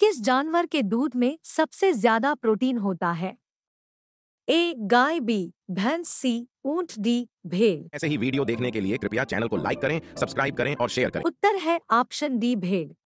किस जानवर के दूध में सबसे ज्यादा प्रोटीन होता है ए गाय बी भैंस सी ऊंट डी भेड़ ऐसे ही वीडियो देखने के लिए कृपया चैनल को लाइक करें सब्सक्राइब करें और शेयर करें उत्तर है ऑप्शन डी भेड़